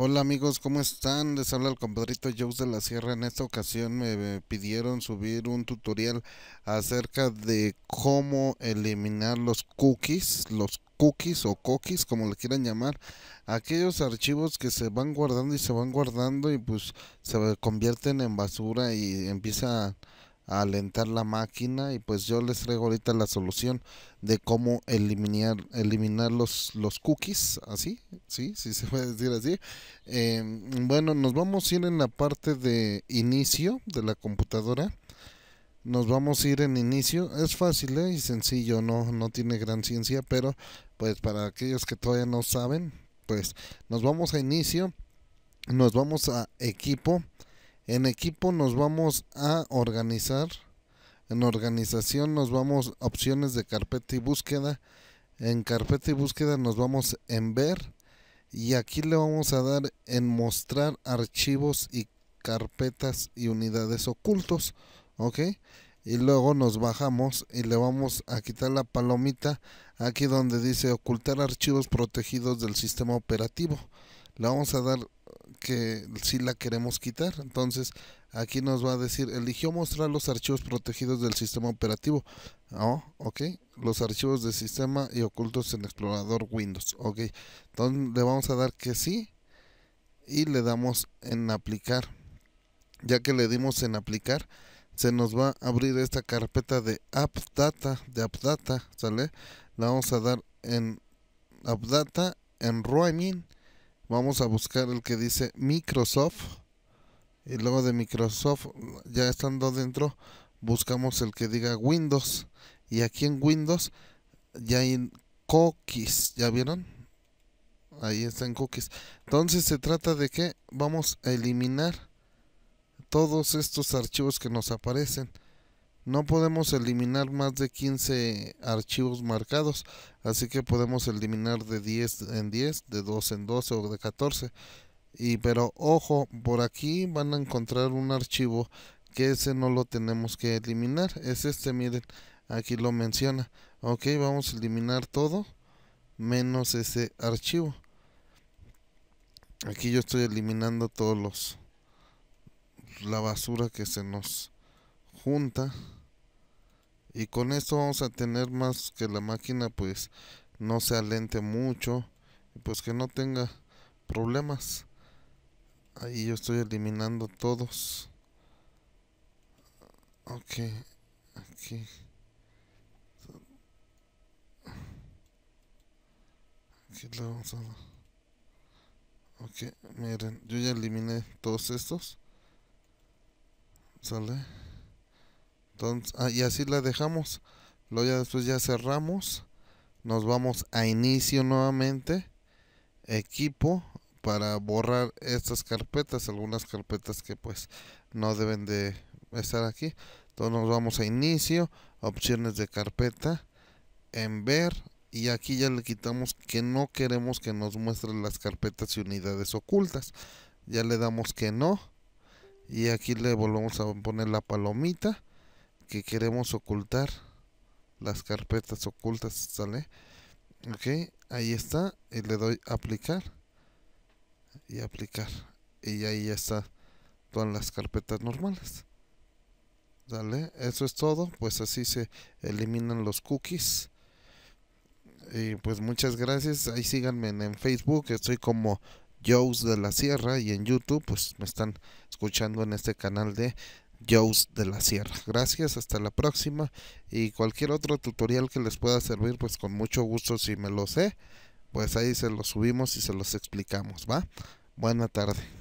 Hola amigos, ¿cómo están? Les habla el compadrito Jones de la Sierra. En esta ocasión me pidieron subir un tutorial acerca de cómo eliminar los cookies, los cookies o cookies, como le quieran llamar, aquellos archivos que se van guardando y se van guardando y pues se convierten en basura y empieza a alentar la máquina y pues yo les traigo ahorita la solución de cómo eliminar eliminar los los cookies así sí sí se puede decir así em, bueno nos vamos a ir en la parte de inicio de la computadora nos vamos a ir en inicio es fácil ¿eh? y sencillo no no tiene gran ciencia pero pues para aquellos que todavía no saben pues nos vamos a inicio nos vamos a equipo en equipo nos vamos a organizar. En organización nos vamos a opciones de carpeta y búsqueda. En carpeta y búsqueda nos vamos en ver. Y aquí le vamos a dar en mostrar archivos y carpetas y unidades ocultos. Ok. Y luego nos bajamos y le vamos a quitar la palomita aquí donde dice ocultar archivos protegidos del sistema operativo. Le vamos a dar que si la queremos quitar. Entonces aquí nos va a decir, eligió mostrar los archivos protegidos del sistema operativo. Oh, ok, los archivos de sistema y ocultos en explorador Windows. Ok, entonces le vamos a dar que sí y le damos en aplicar. Ya que le dimos en aplicar, se nos va a abrir esta carpeta de AppData, de AppData, ¿sale? Le vamos a dar en AppData, en Roaming Vamos a buscar el que dice Microsoft. Y luego de Microsoft, ya estando dentro, buscamos el que diga Windows. Y aquí en Windows ya hay cookies. ¿Ya vieron? Ahí están cookies. Entonces se trata de que vamos a eliminar todos estos archivos que nos aparecen. No podemos eliminar más de 15 archivos marcados, así que podemos eliminar de 10 en 10, de 2 en 12 o de 14. Y pero ojo, por aquí van a encontrar un archivo que ese no lo tenemos que eliminar. Es este, miren, aquí lo menciona. Ok, vamos a eliminar todo menos ese archivo. Aquí yo estoy eliminando todos los la basura que se nos junta y con esto vamos a tener más que la máquina pues no se alente mucho pues que no tenga problemas ahí yo estoy eliminando todos ok aquí aquí lo vamos a ok miren yo ya eliminé todos estos sale Ah, y así la dejamos. Luego ya después ya cerramos. Nos vamos a inicio nuevamente. Equipo para borrar estas carpetas. Algunas carpetas que pues no deben de estar aquí. Entonces nos vamos a inicio. Opciones de carpeta. En ver. Y aquí ya le quitamos que no queremos que nos muestren las carpetas y unidades ocultas. Ya le damos que no. Y aquí le volvemos a poner la palomita que queremos ocultar. Las carpetas ocultas, ¿sale? Ok, ahí está. Y le doy aplicar. Y aplicar. Y ahí ya está todas las carpetas normales. Dale, eso es todo. Pues así se eliminan los cookies. Y pues muchas gracias. Ahí síganme en, en Facebook. Estoy como Joes de la Sierra. Y en YouTube, pues me están escuchando en este canal de Joes de la Sierra. Gracias, hasta la próxima y cualquier otro tutorial que les pueda servir, pues con mucho gusto si me lo sé, pues ahí se los subimos y se los explicamos, ¿va? Buena tarde.